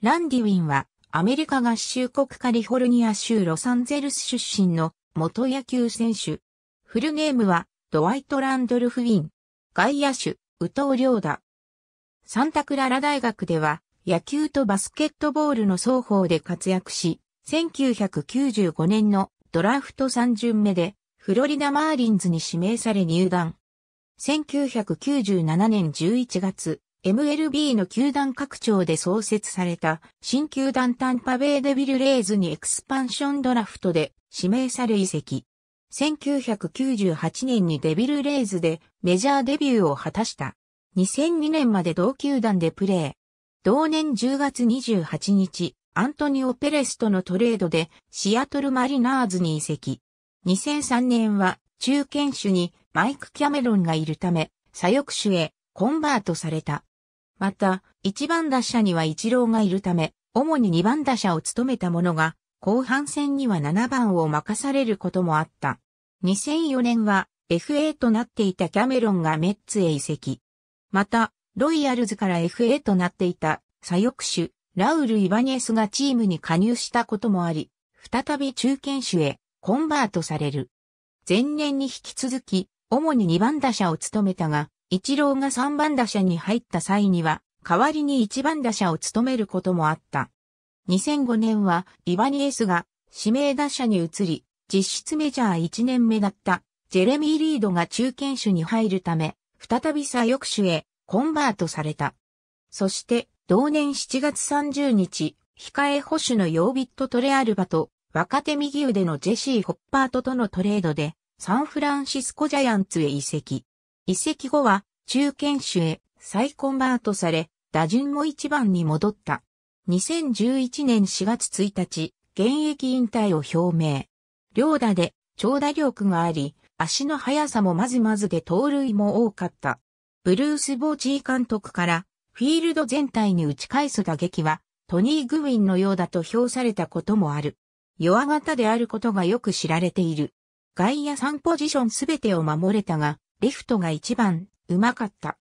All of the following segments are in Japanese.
ランディウィンはアメリカ合衆国カリフォルニア州ロサンゼルス出身の元野球選手。フルネームはドワイト・ランドルフ・ウィン。外野手、宇藤良だ。サンタクララ大学では野球とバスケットボールの双方で活躍し、1995年のドラフト3巡目でフロリダ・マーリンズに指名され入団。1997年11月、MLB の球団拡張で創設された新球団タンパベイデビルレイズにエクスパンションドラフトで指名され移籍。1998年にデビルレイズでメジャーデビューを果たした。2002年まで同球団でプレー。同年10月28日、アントニオ・ペレスとのトレードでシアトル・マリナーズに移籍。2003年は中堅手にマイク・キャメロンがいるため左翼手へコンバートされた。また、1番打者には一郎がいるため、主に2番打者を務めた者が、後半戦には7番を任されることもあった。2004年は FA となっていたキャメロンがメッツへ移籍。また、ロイヤルズから FA となっていた左翼手、ラウル・イバニエスがチームに加入したこともあり、再び中堅手へコンバートされる。前年に引き続き、主に2番打者を務めたが、一郎が三番打者に入った際には、代わりに一番打者を務めることもあった。2005年は、イバニエスが指名打者に移り、実質メジャー1年目だったジェレミー・リードが中堅手に入るため、再び左翼手へコンバートされた。そして、同年7月30日、控え保守のヨービット・トレアルバと若手右腕のジェシー・ホッパートとのトレードでサンフランシスコジャイアンツへ移籍。移籍後は中堅守へ再コンバートされ、打順も一番に戻った。2011年4月1日、現役引退を表明。両打で長打力があり、足の速さもまずまずで盗塁も多かった。ブルース・ボーチー監督から、フィールド全体に打ち返す打撃は、トニー・グウィンのようだと評されたこともある。弱型であることがよく知られている。外野3ポジションすべてを守れたが、レフトが一番、うまかった。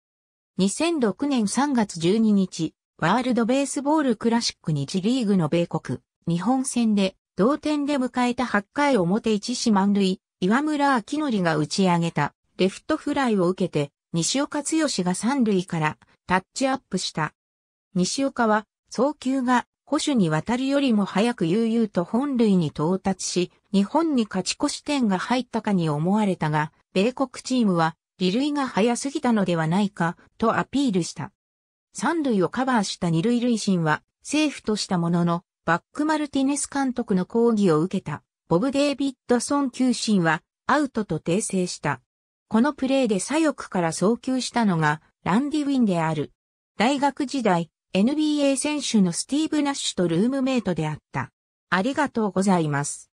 2006年3月12日、ワールドベースボールクラシック日リーグの米国、日本戦で、同点で迎えた8回表1四満塁、岩村明則が打ち上げた、レフトフライを受けて、西岡剛が三塁からタッチアップした。西岡は送球が保守に渡るよりも早く悠々と本塁に到達し、日本に勝ち越し点が入ったかに思われたが、米国チームは、離塁が早すぎたのではないか、とアピールした。三塁をカバーした二塁塁審は、セーフとしたものの、バックマルティネス監督の抗議を受けた、ボブ・デイビッドソン球審は、アウトと訂正した。このプレーで左翼から送球したのが、ランディ・ウィンである。大学時代、NBA 選手のスティーブ・ナッシュとルームメイトであった。ありがとうございます。